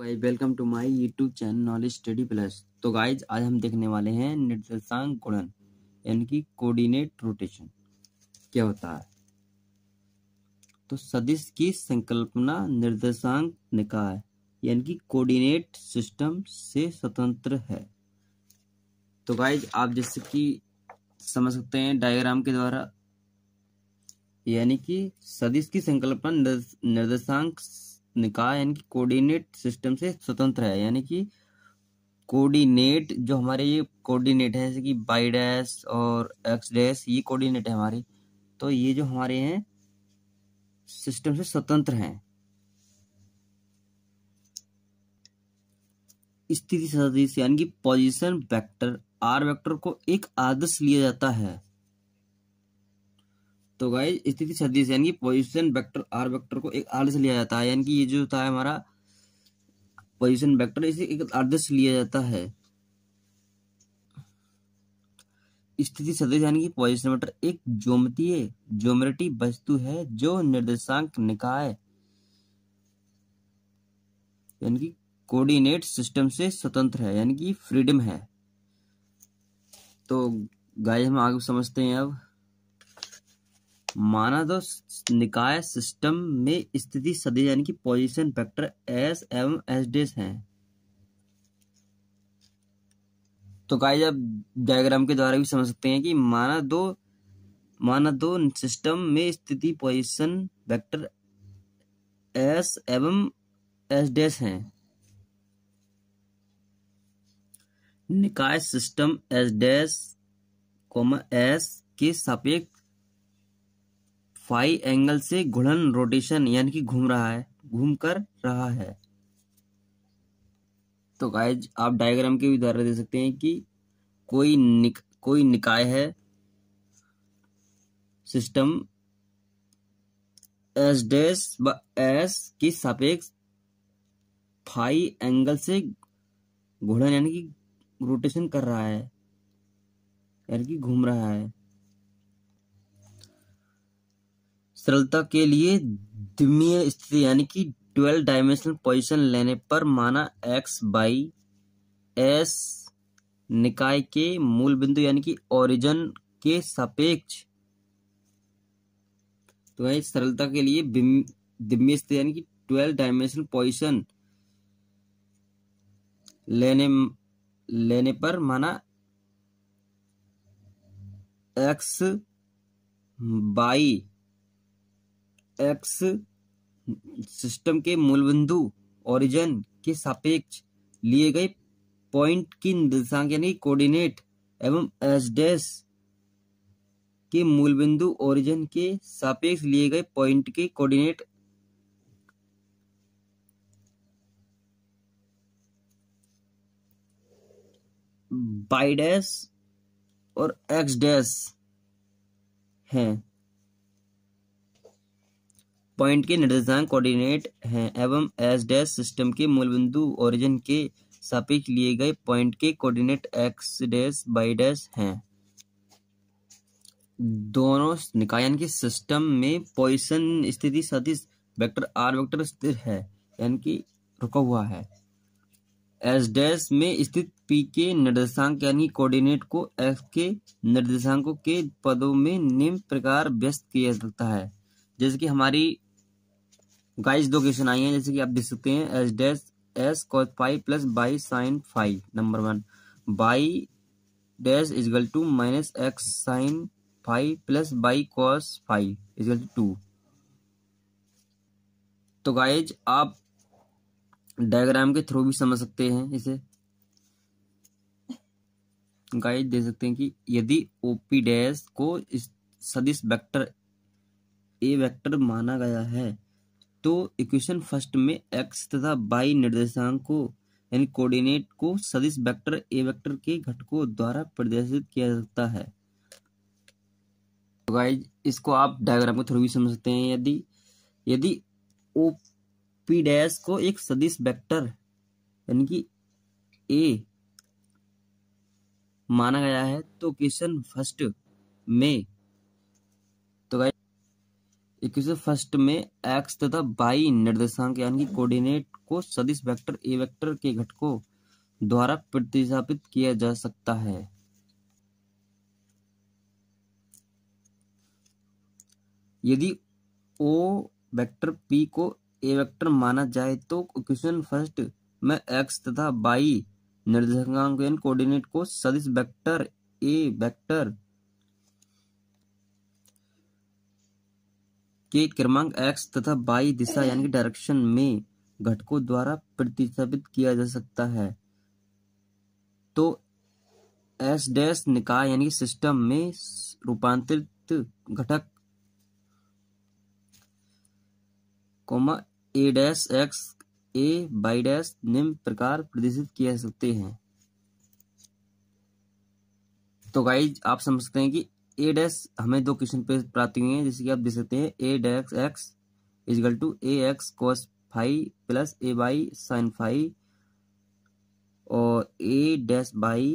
भाई welcome to my YouTube channel knowledge study plus तो guys आज हम देखने वाले हैं निर्देशांक गुणन यानी कि कोऑर्डिनेट रोटेशन क्या होता है तो सदिश की संकल्पना निर्देशांक निकाय यानी कि कोऑर्डिनेट सिस्टम से स्वतंत्र है तो गाइज आप जैसे कि समझ सकते हैं डायग्राम के द्वारा यानी कि सदिश की संकल्पना निर्देशांक निकाय यानी कि कोऑर्डिनेट सिस्टम से स्वतंत्र है यानी कि कोऑर्डिनेट जो हमारे ये कोऑर्डिनेट है जैसे कि बाई डैश और एक्स डैश ये कोऑर्डिनेट है हमारे तो ये जो हमारे हैं सिस्टम से स्वतंत्र हैं स्थिति सदिश यानी कि पोजीशन वेक्टर आर वेक्टर को एक आदर्श लिया जाता है तो गाइज स्थिति छत्तीस यानी कि पोजिशन वेक्टर आर वेक्टर को एक आर्ध लिया जाता है यानी कि ये जो होता है हमारा पोजिशन वेक्टर इसे एक आर्ध लिया जाता है स्थिति सदस्य यानी कि पोजिशन वेक्टर एक ज्योमतीय ज्योमेट्री वस्तु है जो निर्देशांक निकाय यानी कि कोऑर्डिनेट सिस्टम से स्वतंत्र है यानी कि फ्रीडम है तो गाय हम आगे समझते हैं अब मानादो तो निकाय सिस्टम में स्थिति सदी यानी कि पोजीशन फैक्टर एस एवं एस डेस हैं तो गाइस आप डायग्राम के द्वारा भी समझ सकते हैं कि माना दो माना दो सिस्टम में स्थिति पोजीशन वेक्टर एस एवं एस डेस हैं निकाय system S dash comma S के सापेक्ष फाइव एंगल से घुड़न रोटेशन यानी कि घूम रहा है घूम कर रहा है तो गाइज आप डायग्राम के भी द्वारा दे सकते हैं कि कोई निक कोई निकाय है सिस्टम एस डैश व एस की सापेक्ष फाई एंगल से घुड़न यानी कि रोटेशन कर रहा है यानी कि घूम रहा है सरलता के लिए द्विमीय स्थिति यानी कि ट्वेल्व डायमेंशनल पोजिशन लेने पर माना एक्स बाई एस निकाय के मूल बिंदु यानी कि ओरिजन के सापेक्ष तो है सरलता के लिए दिव्य स्थिति यानी कि ट्वेल्व डायमेंशनल पोजिशन लेने लेने पर माना एक्स बाई एक्स सिस्टम के मूलबिंदु ओरिजन के सापेक्ष लिए गए पॉइंट की निर्देशांक यानी कोऑर्डिनेट एवं एस डेस के मूलबिंदु ओरिजन के सापेक्ष लिए गए पॉइंट के कोऑर्डिनेट बाई डैश और एक्स डैश हैं पॉइंट के निर्देशांक कोऑर्डिनेट हैं एवं एस डैश सिस्टम के मूलबिंदु ओरिजिन के सापेक्ष लिए गए पॉइंट के coordinate X dash Y dash हैं दोनों निकायन के सिस्टम में पॉइसन स्थिति सदिश वेक्टर आर वेक्टर स्थिर है यानी कि रुका हुआ है एस डैश में स्थित पी के निर्देशांक यानी कोऑर्डिनेट को एफ के निर्देशांकों के पदों में निम्न प्रकार व्यस्त किया जाता है जैसे कि हमारी गाइस दो क्वेश्चन आई हैं जैसे कि आप देख सकते हैं S dash S cos five plus Y sine five number one Y dash equal to minus X sine five plus Y cos five equal to two तो गाइज आप डायग्राम के थ्रू भी समझ सकते हैं इसे गाइज दे सकते हैं कि यदि ओपी डैश को इस सदिश वेक्टर ए वेक्टर माना गया है तो इक्वेशन फर्स्ट में एक्स तथा बाई निर्देशांक को यानी कोऑर्डिनेट को सदिश वेक्टर ए वेक्टर के घटकों द्वारा प्रदर्शित किया जाता है तो गाइज इसको आप डायग्राम के थ्रू भी समझ सकते हैं यदि यदि ओ पी डैश को एक सदिश वेक्टर यानी कि ए माना गया है तो क्वेश्चन फर्स्ट में इक्वेशन फर्स्ट में एक्स तथा बाई निर्देशांक यानी कि कोऑर्डिनेट को सदिश वेक्टर ए वेक्टर के घटकों द्वारा प्रतिस्थापित किया जा सकता है यदि ओ वेक्टर पी को ए वेक्टर माना जाए तो इक्वेशन फर्स्ट में एक्स तथा बाई निर्देशांक यानी कोऑर्डिनेट को सदिश वेक्टर ए वेक्टर के क्रमांक एक्स तथा बाई दिशा यानी कि डायरेक्शन में घटकों द्वारा प्रतिस्थापित किया जा सकता है तो एस डैश निकाय यानी सिस्टम में रूपांतरित घटक comma A dash X A Y dash निम्न प्रकार प्रदर्शित किए सकते हैं तो गाइज आप समझ सकते हैं कि ए डैश हमें दो क्वेश्चन पे प्राप्त हुए हैं जैसे कि आप देख सकते हैं A dash X equal to A X cos five plus A Y sine five और A dash Y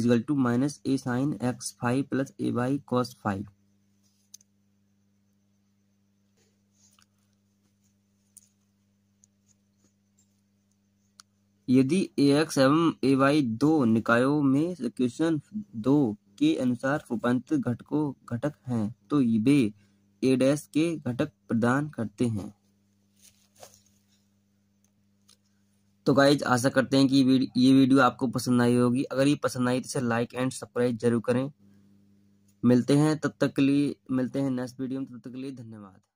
equal to minus A sine X five plus A Y cos five यदि ए एक्स एवं ए Y दो निकायों में question दो के अनुसार रूपांतर घटकों घटक हैं तो वे ए डैश के घटक प्रदान करते हैं तो गाइज आशा करते हैं कि ये वीडियो आपको पसंद आई होगी अगर ये पसंद आई तो इसे लाइक एंड सब्सक्राइब जरूर करें मिलते हैं तब तक के लिए मिलते हैं नेक्स्ट वीडियो में तब तक के लिए धन्यवाद